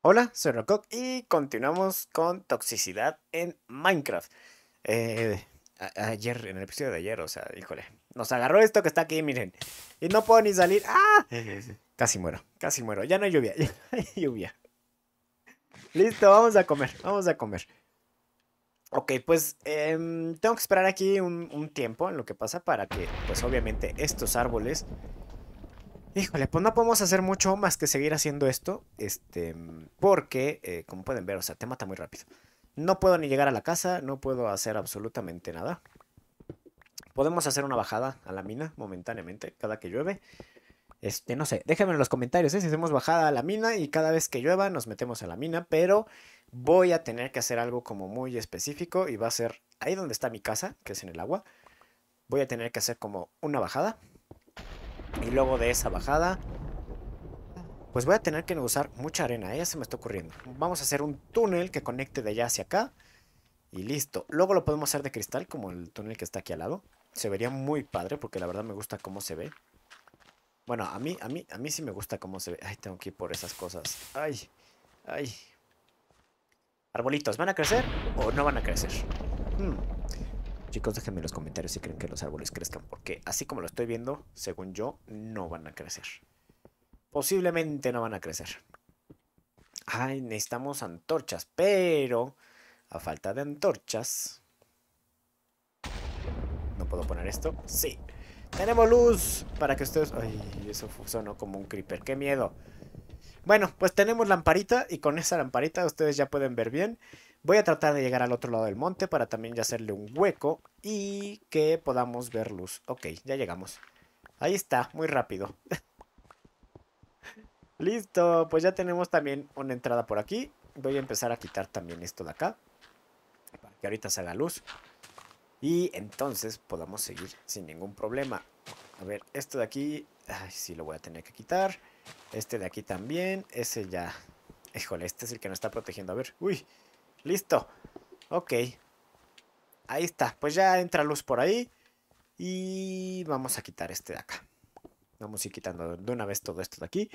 Hola, soy Rococ y continuamos con toxicidad en Minecraft. Eh, ayer, en el episodio de ayer, o sea, híjole, nos agarró esto que está aquí, miren. Y no puedo ni salir. ¡Ah! Casi muero, casi muero. Ya no hay lluvia, ya hay lluvia. Listo, vamos a comer, vamos a comer. Ok, pues em, tengo que esperar aquí un, un tiempo en lo que pasa para que, pues obviamente, estos árboles Híjole, pues no podemos hacer mucho más que seguir haciendo esto. Este, porque, eh, como pueden ver, o sea, te mata muy rápido. No puedo ni llegar a la casa, no puedo hacer absolutamente nada. Podemos hacer una bajada a la mina momentáneamente, cada que llueve. Este, no sé, déjenme en los comentarios ¿eh? si hacemos bajada a la mina y cada vez que llueva nos metemos a la mina, pero voy a tener que hacer algo como muy específico y va a ser ahí donde está mi casa, que es en el agua. Voy a tener que hacer como una bajada y luego de esa bajada, pues voy a tener que usar mucha arena, ¿eh? ya se me está ocurriendo. Vamos a hacer un túnel que conecte de allá hacia acá. Y listo. Luego lo podemos hacer de cristal, como el túnel que está aquí al lado. Se vería muy padre, porque la verdad me gusta cómo se ve. Bueno, a mí, a mí, a mí sí me gusta cómo se ve. Ay, tengo que ir por esas cosas. Ay, ay. Arbolitos, ¿van a crecer o no van a crecer? Hmm. Chicos, déjenme en los comentarios si creen que los árboles crezcan, porque así como lo estoy viendo, según yo, no van a crecer. Posiblemente no van a crecer. Ay, necesitamos antorchas, pero a falta de antorchas... ¿No puedo poner esto? Sí. Tenemos luz para que ustedes... Ay, eso sonó como un creeper. ¡Qué miedo! Bueno, pues tenemos lamparita y con esa lamparita ustedes ya pueden ver bien. Voy a tratar de llegar al otro lado del monte para también ya hacerle un hueco y que podamos ver luz. Ok, ya llegamos. Ahí está, muy rápido. Listo, pues ya tenemos también una entrada por aquí. Voy a empezar a quitar también esto de acá. Para que ahorita salga luz. Y entonces podamos seguir sin ningún problema. A ver, esto de aquí... Ay, sí lo voy a tener que quitar. Este de aquí también. Ese ya... Híjole, este es el que nos está protegiendo. A ver, uy... Listo. Ok. Ahí está. Pues ya entra luz por ahí. Y vamos a quitar este de acá. Vamos a ir quitando de una vez todo esto de aquí.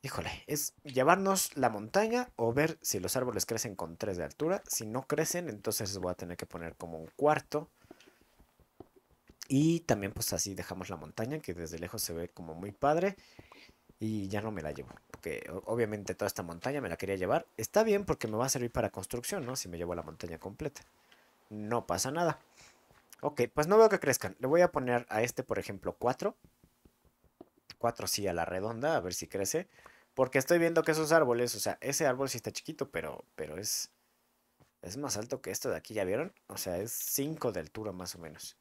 Híjole, es llevarnos la montaña o ver si los árboles crecen con 3 de altura. Si no crecen, entonces voy a tener que poner como un cuarto. Y también pues así dejamos la montaña que desde lejos se ve como muy padre y ya no me la llevo. Porque obviamente toda esta montaña me la quería llevar. Está bien porque me va a servir para construcción, ¿no? Si me llevo la montaña completa. No pasa nada. Ok, pues no veo que crezcan. Le voy a poner a este, por ejemplo, 4. 4 sí a la redonda, a ver si crece. Porque estoy viendo que esos árboles, o sea, ese árbol sí está chiquito, pero, pero es, es más alto que esto de aquí, ¿ya vieron? O sea, es 5 de altura más o menos.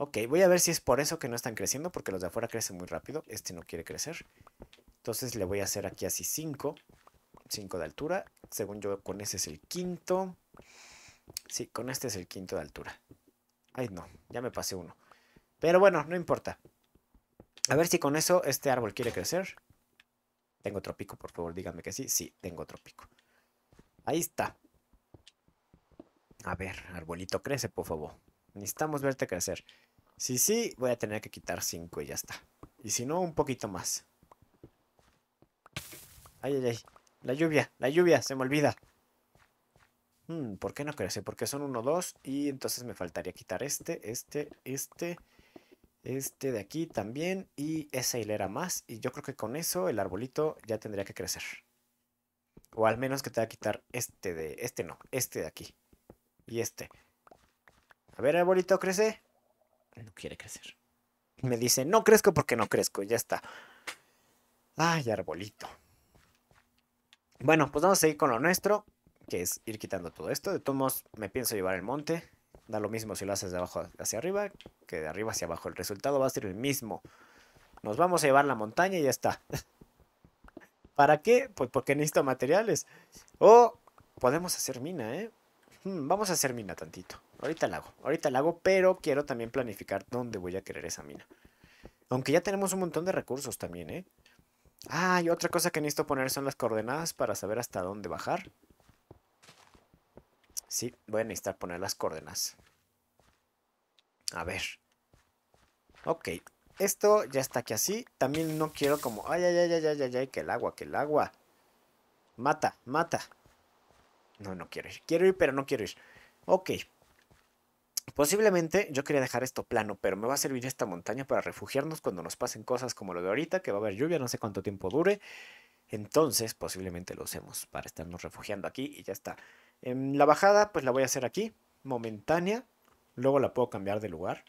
Ok, voy a ver si es por eso que no están creciendo, porque los de afuera crecen muy rápido. Este no quiere crecer. Entonces le voy a hacer aquí así 5. 5 de altura. Según yo, con ese es el quinto. Sí, con este es el quinto de altura. Ay, no, ya me pasé uno. Pero bueno, no importa. A ver si con eso este árbol quiere crecer. Tengo otro pico, por favor, díganme que sí. Sí, tengo otro pico. Ahí está. A ver, arbolito, crece, por favor. Necesitamos verte crecer. Si sí, voy a tener que quitar 5 y ya está. Y si no, un poquito más. Ay, ay, ay. La lluvia, la lluvia, se me olvida. Hmm, ¿Por qué no crece? Porque son 1, 2 y entonces me faltaría quitar este, este, este, este de aquí también y esa hilera más. Y yo creo que con eso el arbolito ya tendría que crecer. O al menos que te va a quitar este de... Este no, este de aquí. Y este. A ver, arbolito, crece no quiere crecer. Me dice, no crezco porque no crezco, ya está. Ay, arbolito. Bueno, pues vamos a seguir con lo nuestro, que es ir quitando todo esto. De todos modos, me pienso llevar el monte. Da lo mismo si lo haces de abajo hacia arriba que de arriba hacia abajo. El resultado va a ser el mismo. Nos vamos a llevar la montaña y ya está. ¿Para qué? Pues porque necesito materiales. O podemos hacer mina, ¿eh? Hmm, vamos a hacer mina tantito. Ahorita la hago, ahorita la hago, pero quiero también planificar dónde voy a querer esa mina. Aunque ya tenemos un montón de recursos también, ¿eh? Ah, y otra cosa que necesito poner son las coordenadas para saber hasta dónde bajar. Sí, voy a necesitar poner las coordenadas. A ver. Ok, esto ya está aquí así. También no quiero como... Ay, ay, ay, ay, ay, ay, ay, que el agua, que el agua. Mata, mata. No, no quiero ir. Quiero ir, pero no quiero ir. Ok, Posiblemente yo quería dejar esto plano, pero me va a servir esta montaña para refugiarnos cuando nos pasen cosas como lo de ahorita, que va a haber lluvia, no sé cuánto tiempo dure. Entonces posiblemente lo usemos para estarnos refugiando aquí y ya está. En em, la bajada pues la voy a hacer aquí, momentánea. Luego la puedo cambiar de lugar.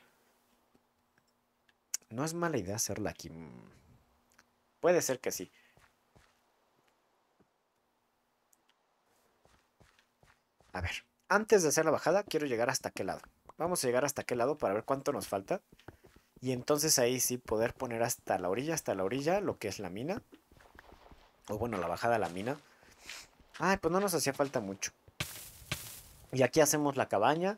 No es mala idea hacerla aquí. Mm. Puede ser que sí. A ver, antes de hacer la bajada quiero llegar hasta qué lado. Vamos a llegar hasta aquel lado para ver cuánto nos falta. Y entonces ahí sí poder poner hasta la orilla, hasta la orilla, lo que es la mina. O bueno, la bajada a la mina. Ay, pues no nos hacía falta mucho. Y aquí hacemos la cabaña.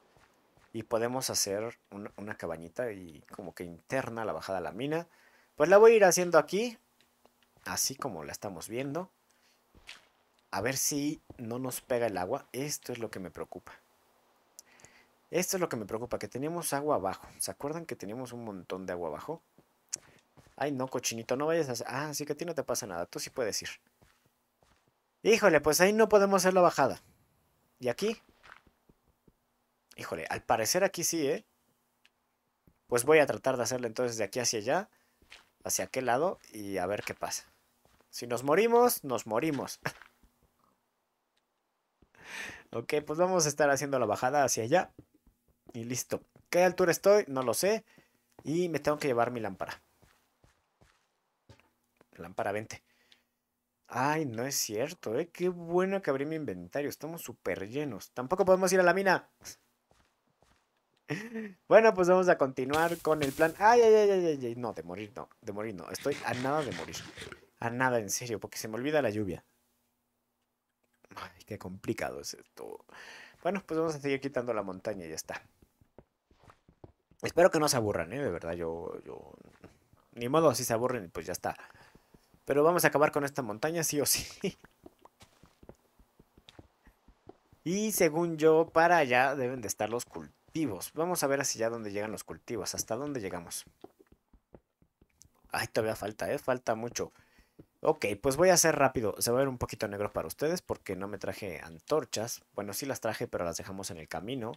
Y podemos hacer una cabañita y como que interna la bajada a la mina. Pues la voy a ir haciendo aquí. Así como la estamos viendo. A ver si no nos pega el agua. Esto es lo que me preocupa. Esto es lo que me preocupa, que teníamos agua abajo. ¿Se acuerdan que teníamos un montón de agua abajo? Ay, no, cochinito, no vayas a... Ah, sí que a ti no te pasa nada, tú sí puedes ir. Híjole, pues ahí no podemos hacer la bajada. ¿Y aquí? Híjole, al parecer aquí sí, ¿eh? Pues voy a tratar de hacerle entonces de aquí hacia allá, hacia aquel lado, y a ver qué pasa. Si nos morimos, nos morimos. ok, pues vamos a estar haciendo la bajada hacia allá. Y listo. ¿Qué altura estoy? No lo sé. Y me tengo que llevar mi lámpara. Lámpara 20. Ay, no es cierto, ¿eh? Qué bueno que abrí mi inventario. Estamos súper llenos. Tampoco podemos ir a la mina. Bueno, pues vamos a continuar con el plan. Ay, ay, ay, ay, ay. No, de morir no. De morir no. Estoy a nada de morir. A nada, en serio, porque se me olvida la lluvia. Ay, qué complicado es esto. Bueno, pues vamos a seguir quitando la montaña y ya está. Espero que no se aburran, ¿eh? De verdad, yo, yo... Ni modo, si se aburren, pues ya está. Pero vamos a acabar con esta montaña, sí o sí. y según yo, para allá deben de estar los cultivos. Vamos a ver así ya dónde llegan los cultivos. ¿Hasta dónde llegamos? Ay, todavía falta, ¿eh? Falta mucho. Ok, pues voy a hacer rápido. Se va a ver un poquito negro para ustedes porque no me traje antorchas. Bueno, sí las traje, pero las dejamos en el camino.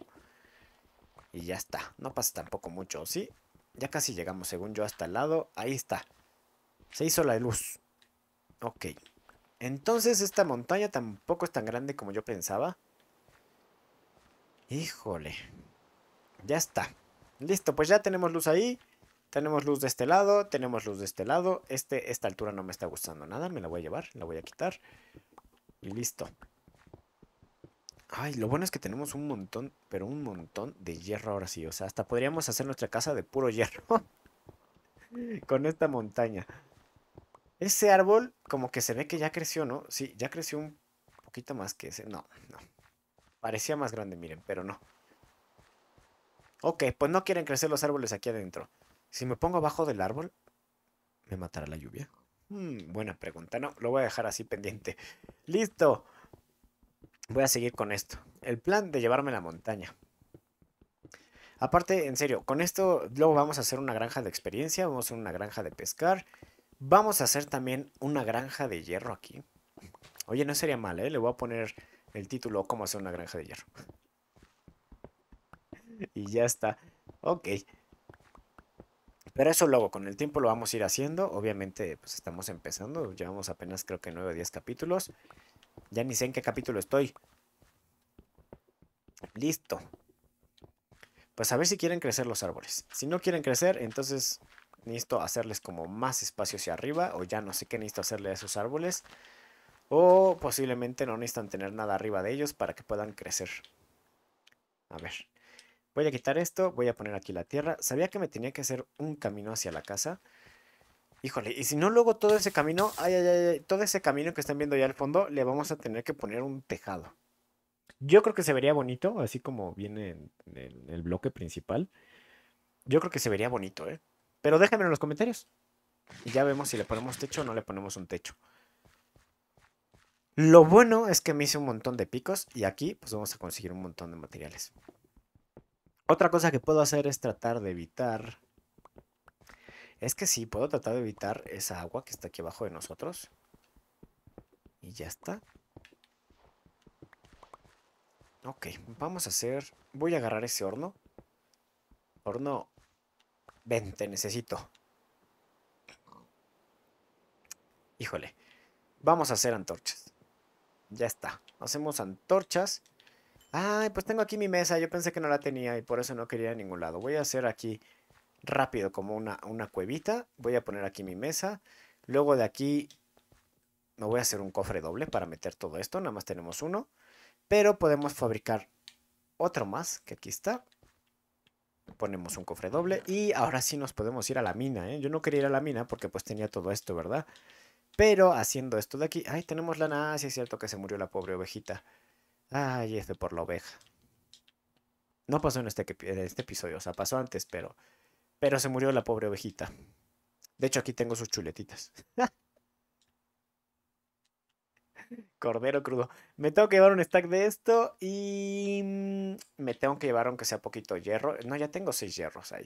Y ya está, no pasa tampoco mucho, ¿sí? Ya casi llegamos, según yo, hasta el lado. Ahí está. Se hizo la luz. Ok. Entonces esta montaña tampoco es tan grande como yo pensaba. Híjole. Ya está. Listo, pues ya tenemos luz ahí. Tenemos luz de este lado, tenemos luz de este lado. Este, esta altura no me está gustando nada, me la voy a llevar, la voy a quitar. Y listo. Ay, lo bueno es que tenemos un montón, pero un montón de hierro ahora sí. O sea, hasta podríamos hacer nuestra casa de puro hierro. con esta montaña. Ese árbol como que se ve que ya creció, ¿no? Sí, ya creció un poquito más que ese. No, no. Parecía más grande, miren, pero no. Ok, pues no quieren crecer los árboles aquí adentro. Si me pongo abajo del árbol, ¿me matará la lluvia? Hmm, buena pregunta, no, lo voy a dejar así pendiente. ¡Listo! voy a seguir con esto. El plan de llevarme la montaña. Aparte, en serio, con esto luego vamos a hacer una granja de experiencia, vamos a hacer una granja de pescar, vamos a hacer también una granja de hierro aquí. Oye, no sería mal, ¿eh? Le voy a poner el título cómo hacer una granja de hierro. y ya está. Ok. Pero eso luego, con el tiempo lo vamos a ir haciendo. Obviamente, pues estamos empezando. Llevamos apenas creo que 9 o 10 capítulos. Ya ni sé en qué capítulo estoy. Listo. Pues a ver si quieren crecer los árboles. Si no quieren crecer, entonces necesito hacerles como más espacio hacia arriba. O ya no sé qué necesito hacerle a esos árboles. O posiblemente no necesitan tener nada arriba de ellos para que puedan crecer. A ver. Voy a quitar esto. Voy a poner aquí la tierra. Sabía que me tenía que hacer un camino hacia la casa. Híjole, y si no luego todo ese camino, ay, ay, ay, todo ese camino que están viendo ya al fondo, le vamos a tener que poner un tejado. Yo creo que se vería bonito, así como viene en, el bloque principal. Yo creo que se vería bonito, ¿eh? Pero déjenme en los comentarios. Y ya vemos si le ponemos techo o no le ponemos un techo. Lo bueno es que me hice un montón de picos y aquí pues vamos a conseguir un montón de materiales. Otra cosa que puedo hacer es tratar de evitar es que sí, puedo tratar de evitar esa agua que está aquí abajo de nosotros. Y ya está. Ok, vamos a hacer... Voy a agarrar ese horno. Horno... Vente, necesito. Híjole. Vamos a hacer antorchas. Ya está. Hacemos antorchas. Ay, pues tengo aquí mi mesa. Yo pensé que no la tenía y por eso no quería ir a ningún lado. Voy a hacer aquí rápido como una, una cuevita. Voy a poner aquí mi mesa. Luego de aquí me voy a hacer un cofre doble para meter todo esto. Nada más tenemos uno. Pero podemos fabricar otro más, que aquí está. Ponemos un cofre doble y ahora sí nos podemos ir a la mina. ¿eh? Yo no quería ir a la mina porque pues tenía todo esto, ¿verdad? Pero haciendo esto de aquí... ¡Ay, tenemos la Ah, sí es cierto que se murió la pobre ovejita. ¡Ay, F por la oveja! No pasó en este, en este episodio, o sea, pasó antes, pero pero se murió la pobre ovejita. De hecho, aquí tengo sus chuletitas. Cordero crudo. Me tengo que llevar un stack de esto y mm, me tengo que llevar aunque sea poquito hierro. No, ya tengo seis hierros ahí.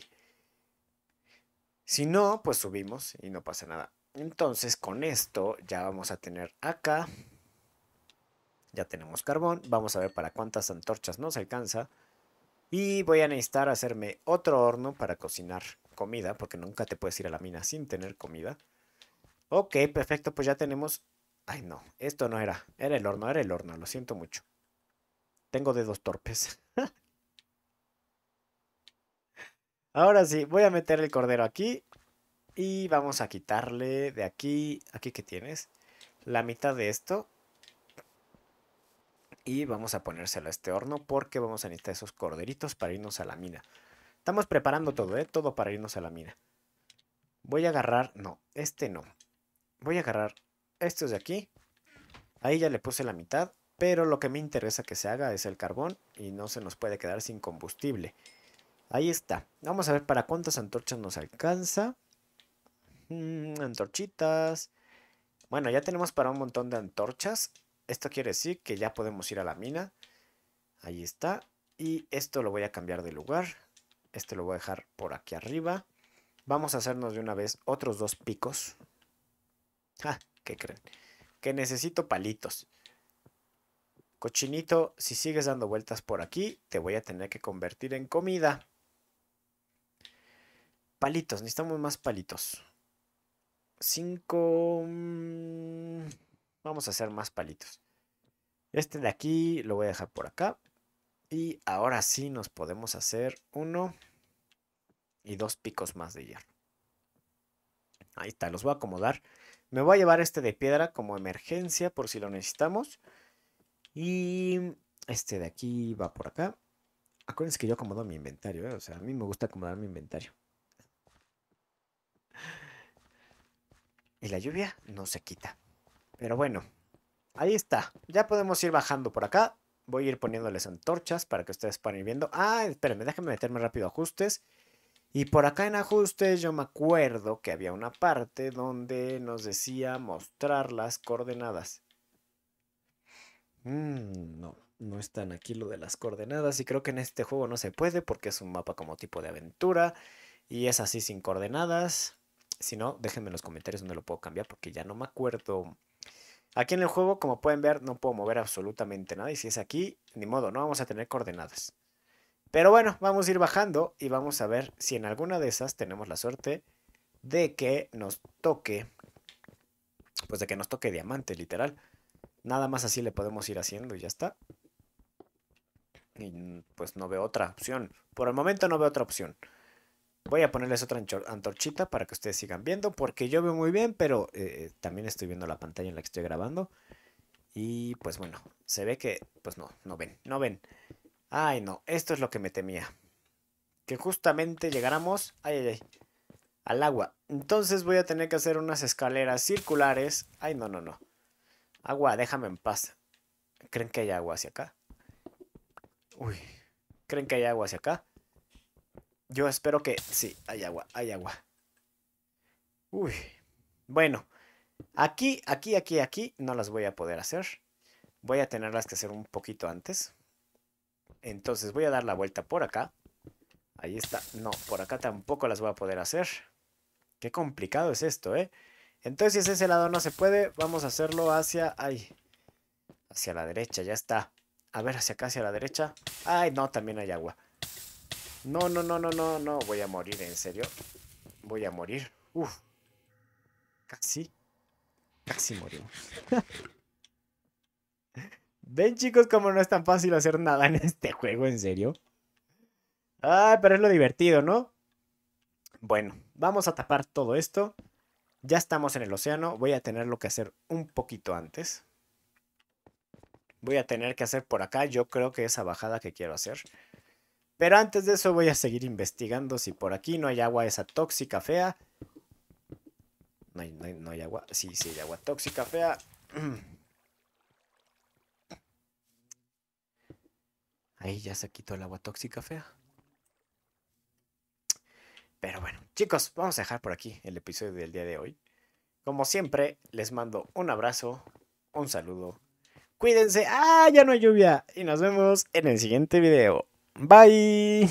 Si no, pues subimos y no pasa nada. Entonces con esto ya vamos a tener acá. Ya tenemos carbón. Vamos a ver para cuántas antorchas nos alcanza. Y voy a necesitar hacerme otro horno para cocinar comida, porque nunca te puedes ir a la mina sin tener comida. Ok, perfecto, pues ya tenemos... Ay, no, esto no era. Era el horno, era el horno, lo siento mucho. Tengo dedos torpes. Ahora sí, voy a meter el cordero aquí. Y vamos a quitarle de aquí... ¿Aquí que tienes? La mitad de esto y vamos a ponérselo a este horno porque vamos a necesitar esos corderitos para irnos a la mina. Estamos preparando todo, ¿eh? Todo para irnos a la mina. Voy a agarrar, no, este no. Voy a agarrar estos de aquí. Ahí ya le puse la mitad, pero lo que me interesa que se haga es el carbón y no se nos puede quedar sin combustible. Ahí está. Vamos a ver para cuántas antorchas nos alcanza. Mm, antorchitas. Bueno, ya tenemos para un montón de antorchas. Esto quiere decir que ya podemos ir a la mina. Ahí está. Y esto lo voy a cambiar de lugar. Este lo voy a dejar por aquí arriba. Vamos a hacernos de una vez otros dos picos. Ah, ¿Qué creen? Que necesito palitos. Cochinito, si sigues dando vueltas por aquí, te voy a tener que convertir en comida. Palitos, necesitamos más palitos. Cinco... Mm, Vamos a hacer más palitos. Este de aquí lo voy a dejar por acá. Y ahora sí nos podemos hacer uno y dos picos más de hierro. Ahí está, los voy a acomodar. Me voy a llevar este de piedra como emergencia por si lo necesitamos. Y este de aquí va por acá. Acuérdense que yo acomodo mi inventario, ¿eh? o sea, a mí me gusta acomodar mi inventario. Y la lluvia no se quita. Pero bueno, ahí está. Ya podemos ir bajando por acá. Voy a ir poniéndoles antorchas para que ustedes puedan ir viendo. Ah, espérenme, déjenme meterme rápido ajustes. Y por acá en ajustes yo me acuerdo que había una parte donde nos decía mostrar las coordenadas. Mm, no, no están aquí lo de las coordenadas y creo que en este juego no se puede porque es un mapa como tipo de aventura y es así sin coordenadas. Si no, déjenme en los comentarios donde lo puedo cambiar porque ya no me acuerdo Aquí en el juego, como pueden ver, no puedo mover absolutamente nada. Y si es aquí, ni modo, no vamos a tener coordenadas. Pero bueno, vamos a ir bajando y vamos a ver si en alguna de esas tenemos la suerte de que nos toque, pues de que nos toque diamante, literal. Nada más así le podemos ir haciendo y ya está. Y pues no veo otra opción. Por el momento no veo otra opción. Voy a ponerles otra antorchita para que ustedes sigan viendo, porque yo veo muy bien, pero eh, también estoy viendo la pantalla en la que estoy grabando. Y pues bueno, se ve que, pues no, no ven, no ven. Ay, no, esto es lo que me temía. Que justamente llegáramos, al agua. Entonces voy a tener que hacer unas escaleras circulares. Ay, no, no, no. Agua, déjame en paz. ¿Creen que hay agua hacia acá? Uy, ¿creen que hay agua hacia acá? Yo espero que... Sí, hay agua, hay agua. Uy. Bueno. Aquí, aquí, aquí, aquí no las voy a poder hacer. Voy a tenerlas que hacer un poquito antes. Entonces voy a dar la vuelta por acá. Ahí está. No, por acá tampoco las voy a poder hacer. Qué complicado es esto, ¿eh? Entonces, si ese lado no se puede, vamos a hacerlo hacia... ahí, hacia la derecha, ya está. A ver, hacia acá, hacia la derecha. Ay, no, también hay agua. No, no, no, no, no, no. Voy a morir, en serio. Voy a morir. Casi. Casi morimos. Ven, chicos, como no es tan fácil hacer nada en este juego, en serio. Ah, pero es lo divertido, ¿no? Bueno, vamos a tapar todo esto. Ya estamos en el océano. Voy a tener lo que hacer un poquito antes. Voy a tener que hacer por acá. Yo creo que esa bajada que quiero hacer. Pero antes de eso voy a seguir investigando si por aquí no hay agua esa tóxica fea. No hay, agua. Sí, sí hay agua tóxica fea. Ahí ya se quitó el agua tóxica fea. Pero bueno, chicos, vamos a dejar por aquí el episodio del día de hoy. Como siempre, les mando un abrazo, un saludo. Cuídense. ¡Ah, ya no hay lluvia! Y nos vemos en el siguiente video. Bye.